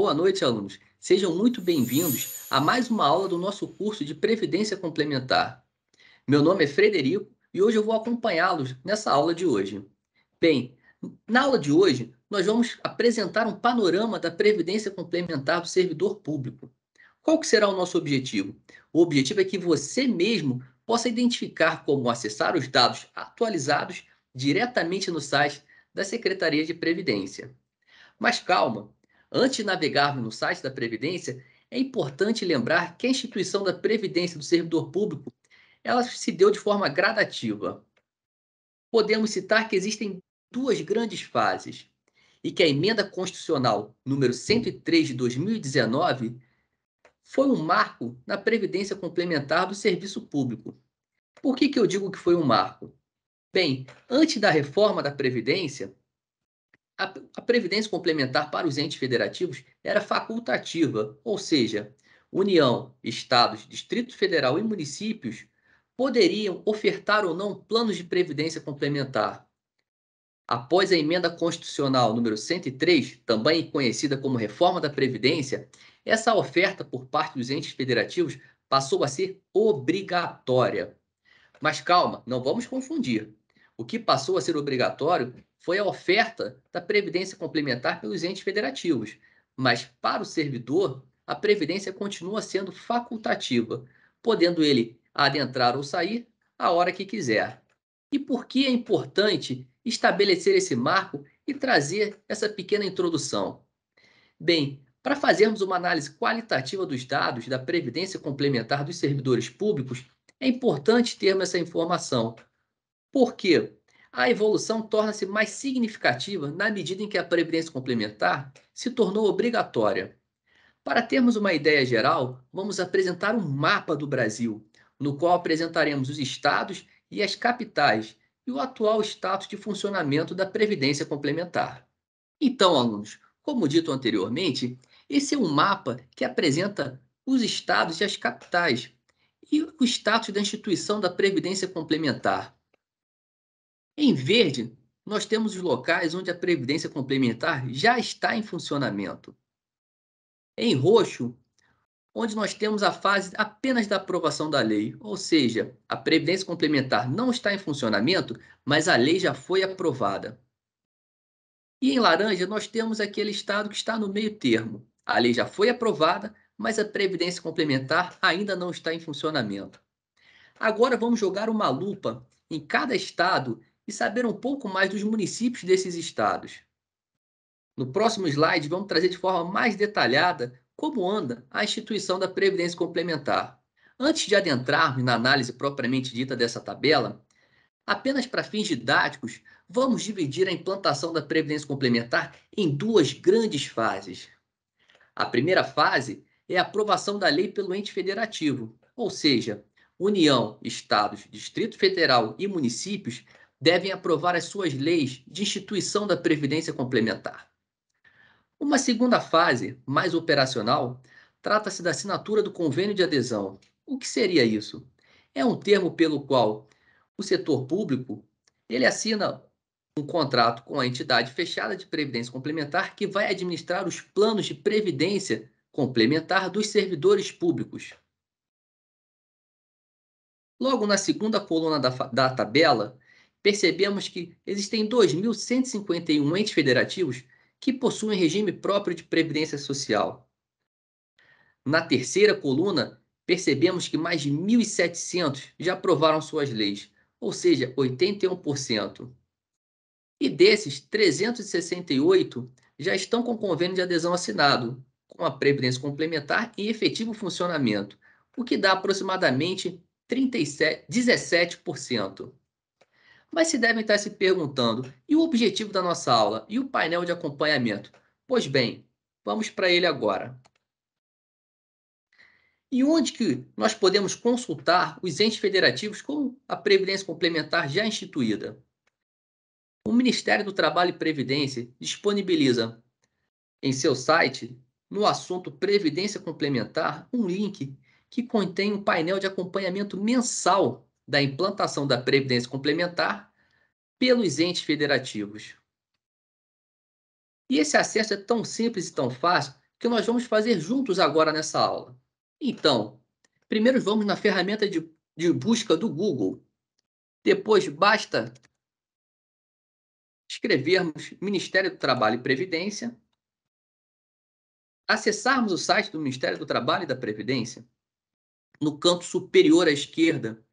Boa noite, alunos. Sejam muito bem-vindos a mais uma aula do nosso curso de Previdência Complementar. Meu nome é Frederico e hoje eu vou acompanhá-los nessa aula de hoje. Bem, na aula de hoje, nós vamos apresentar um panorama da Previdência Complementar do Servidor Público. Qual que será o nosso objetivo? O objetivo é que você mesmo possa identificar como acessar os dados atualizados diretamente no site da Secretaria de Previdência. Mas calma, Antes de navegarmos no site da Previdência, é importante lembrar que a instituição da Previdência do Servidor Público ela se deu de forma gradativa. Podemos citar que existem duas grandes fases e que a emenda constitucional número 103 de 2019 foi um marco na previdência complementar do serviço público. Por que, que eu digo que foi um marco? Bem, antes da reforma da previdência, a, a previdência complementar para os entes federativos era facultativa, ou seja, União, Estados, Distrito Federal e municípios poderiam ofertar ou não planos de previdência complementar. Após a emenda constitucional número 103, também conhecida como reforma da previdência, essa oferta por parte dos entes federativos passou a ser obrigatória. Mas calma, não vamos confundir. O que passou a ser obrigatório foi a oferta da previdência complementar pelos entes federativos, mas para o servidor, a previdência continua sendo facultativa, podendo ele adentrar ou sair a hora que quiser. E por que é importante estabelecer esse marco e trazer essa pequena introdução? Bem, para fazermos uma análise qualitativa dos dados da previdência complementar dos servidores públicos, é importante termos essa informação. Por quê? A evolução torna-se mais significativa na medida em que a previdência complementar se tornou obrigatória. Para termos uma ideia geral, vamos apresentar um mapa do Brasil, no qual apresentaremos os estados e as capitais e o atual status de funcionamento da previdência complementar. Então, alunos, como dito anteriormente, esse é um mapa que apresenta os estados e as capitais e o status da instituição da previdência complementar em verde, nós temos os locais onde a previdência complementar já está em funcionamento. Em roxo, onde nós temos a fase apenas da aprovação da lei, ou seja, a previdência complementar não está em funcionamento, mas a lei já foi aprovada. E em laranja, nós temos aquele estado que está no meio termo. A lei já foi aprovada, mas a previdência complementar ainda não está em funcionamento. Agora vamos jogar uma lupa em cada estado e saber um pouco mais dos municípios desses estados. No próximo slide, vamos trazer de forma mais detalhada como anda a instituição da Previdência Complementar. Antes de adentrarmos na análise propriamente dita dessa tabela, apenas para fins didáticos, vamos dividir a implantação da Previdência Complementar em duas grandes fases. A primeira fase é a aprovação da lei pelo ente federativo, ou seja, União, Estados, Distrito Federal e municípios devem aprovar as suas leis de instituição da Previdência Complementar. Uma segunda fase, mais operacional, trata-se da assinatura do convênio de adesão. O que seria isso? É um termo pelo qual o setor público ele assina um contrato com a entidade fechada de previdência complementar que vai administrar os planos de previdência complementar dos servidores públicos. Logo na segunda coluna da, da tabela, percebemos que existem 2.151 entes federativos que possuem regime próprio de previdência social. Na terceira coluna, percebemos que mais de 1.700 já aprovaram suas leis, ou seja, 81%. E desses, 368 já estão com convênio de adesão assinado, com a previdência complementar em efetivo funcionamento, o que dá aproximadamente 37, 17%. Mas se devem estar se perguntando: e o objetivo da nossa aula? E o painel de acompanhamento? Pois bem, vamos para ele agora. E onde que nós podemos consultar os entes federativos com a Previdência Complementar já instituída? O Ministério do Trabalho e Previdência disponibiliza em seu site, no assunto Previdência Complementar, um link que contém um painel de acompanhamento mensal da implantação da Previdência Complementar pelos entes federativos. E esse acesso é tão simples e tão fácil que nós vamos fazer juntos agora nessa aula. Então, primeiro vamos na ferramenta de, de busca do Google. Depois basta escrevermos Ministério do Trabalho e Previdência, acessarmos o site do Ministério do Trabalho e da Previdência, no canto superior à esquerda,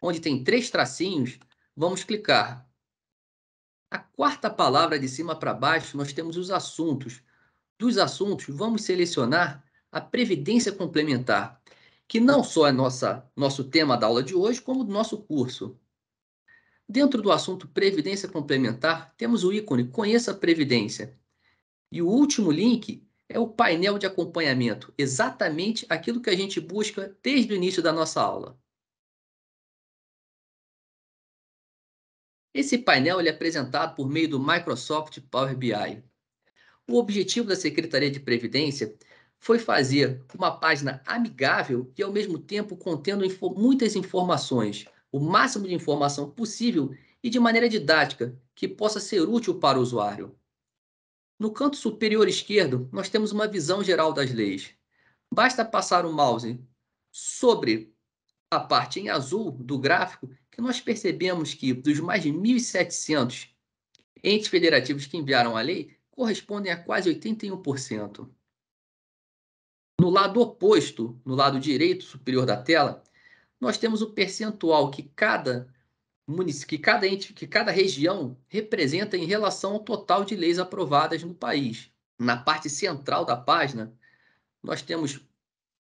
onde tem três tracinhos, vamos clicar. A quarta palavra de cima para baixo, nós temos os assuntos. Dos assuntos, vamos selecionar a previdência complementar, que não só é nossa, nosso tema da aula de hoje, como do nosso curso. Dentro do assunto Previdência Complementar, temos o ícone Conheça a Previdência. E o último link é o painel de acompanhamento, exatamente aquilo que a gente busca desde o início da nossa aula. Esse painel é apresentado por meio do Microsoft Power BI. O objetivo da Secretaria de Previdência foi fazer uma página amigável e, ao mesmo tempo, contendo muitas informações, o máximo de informação possível e de maneira didática, que possa ser útil para o usuário. No canto superior esquerdo, nós temos uma visão geral das leis. Basta passar o mouse sobre a parte em azul do gráfico que nós percebemos que dos mais de 1.700 entes federativos que enviaram a lei, correspondem a quase 81%. No lado oposto, no lado direito superior da tela, nós temos o percentual que cada que cada ente, que cada região representa em relação ao total de leis aprovadas no país. Na parte central da página, nós temos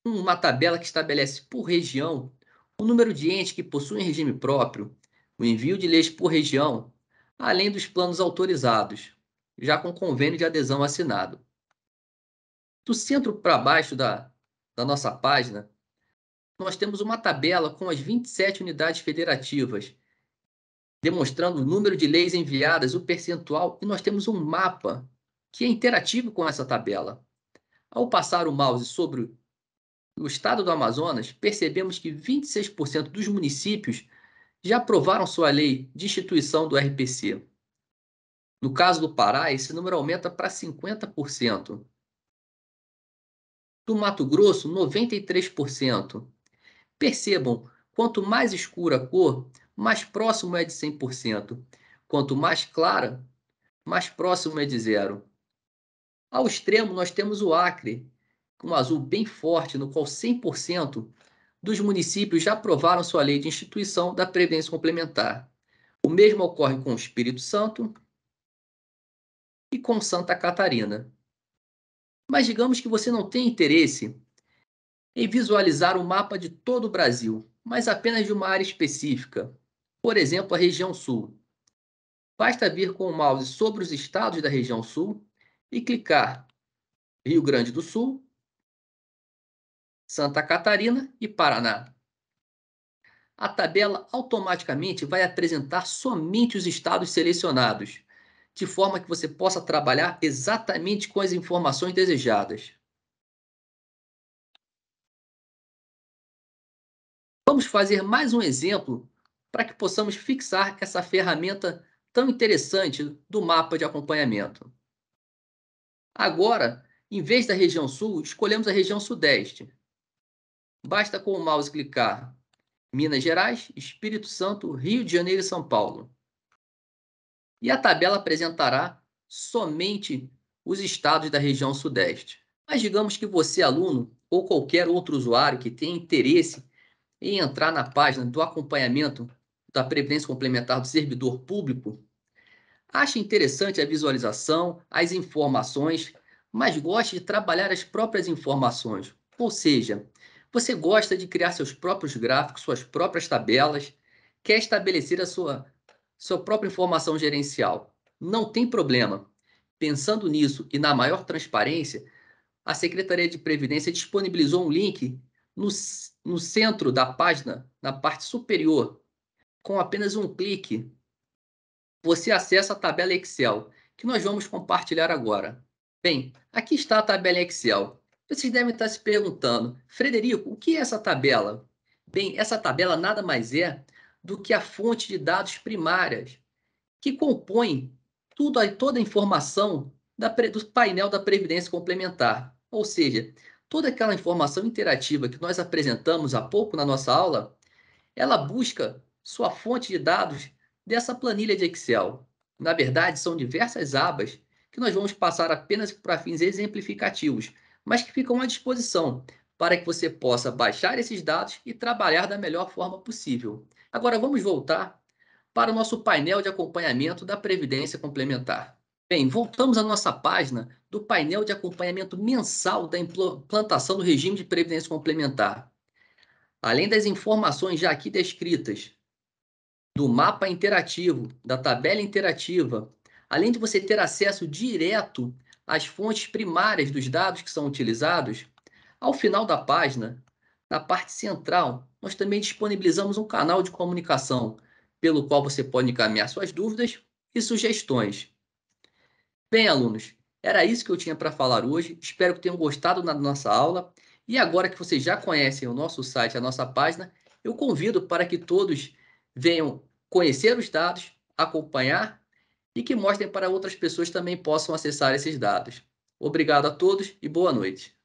uma tabela que estabelece por região o número de entes que possuem regime próprio, o envio de leis por região, além dos planos autorizados, já com convênio de adesão assinado. Do centro para baixo da, da nossa página, nós temos uma tabela com as 27 unidades federativas, demonstrando o número de leis enviadas, o percentual, e nós temos um mapa que é interativo com essa tabela. Ao passar o mouse sobre no estado do Amazonas, percebemos que 26% dos municípios já aprovaram sua lei de instituição do RPC. No caso do Pará, esse número aumenta para 50%. Do Mato Grosso, 93%. Percebam, quanto mais escura a cor, mais próximo é de 100%. Quanto mais clara, mais próximo é de zero. Ao extremo, nós temos o Acre, um azul bem forte, no qual 100% dos municípios já aprovaram sua lei de instituição da Previdência Complementar. O mesmo ocorre com o Espírito Santo e com Santa Catarina. Mas digamos que você não tem interesse em visualizar o mapa de todo o Brasil, mas apenas de uma área específica, por exemplo, a região sul. Basta vir com o mouse sobre os estados da região sul e clicar Rio Grande do Sul Santa Catarina e Paraná. A tabela automaticamente vai apresentar somente os estados selecionados, de forma que você possa trabalhar exatamente com as informações desejadas. Vamos fazer mais um exemplo para que possamos fixar essa ferramenta tão interessante do mapa de acompanhamento. Agora, em vez da região sul, escolhemos a região sudeste. Basta com o mouse clicar Minas Gerais, Espírito Santo, Rio de Janeiro e São Paulo. E a tabela apresentará somente os estados da região Sudeste. Mas digamos que você, aluno, ou qualquer outro usuário que tenha interesse em entrar na página do acompanhamento da Previdência Complementar do Servidor Público, acha interessante a visualização, as informações, mas gosta de trabalhar as próprias informações. Ou seja, você gosta de criar seus próprios gráficos, suas próprias tabelas, quer estabelecer a sua, sua própria informação gerencial. Não tem problema. Pensando nisso e na maior transparência, a Secretaria de Previdência disponibilizou um link no, no centro da página, na parte superior. Com apenas um clique, você acessa a tabela Excel, que nós vamos compartilhar agora. Bem, aqui está a tabela Excel. Vocês devem estar se perguntando, Frederico, o que é essa tabela? Bem, essa tabela nada mais é do que a fonte de dados primárias que compõe tudo, toda a informação da, do painel da Previdência Complementar. Ou seja, toda aquela informação interativa que nós apresentamos há pouco na nossa aula, ela busca sua fonte de dados dessa planilha de Excel. Na verdade, são diversas abas que nós vamos passar apenas para fins exemplificativos, mas que ficam à disposição para que você possa baixar esses dados e trabalhar da melhor forma possível. Agora vamos voltar para o nosso painel de acompanhamento da Previdência Complementar. Bem, voltamos à nossa página do painel de acompanhamento mensal da implantação do regime de Previdência Complementar. Além das informações já aqui descritas, do mapa interativo, da tabela interativa, além de você ter acesso direto as fontes primárias dos dados que são utilizados, ao final da página, na parte central, nós também disponibilizamos um canal de comunicação pelo qual você pode encaminhar suas dúvidas e sugestões. Bem, alunos, era isso que eu tinha para falar hoje. Espero que tenham gostado da nossa aula. E agora que vocês já conhecem o nosso site, a nossa página, eu convido para que todos venham conhecer os dados, acompanhar e que mostrem para outras pessoas também possam acessar esses dados. Obrigado a todos e boa noite.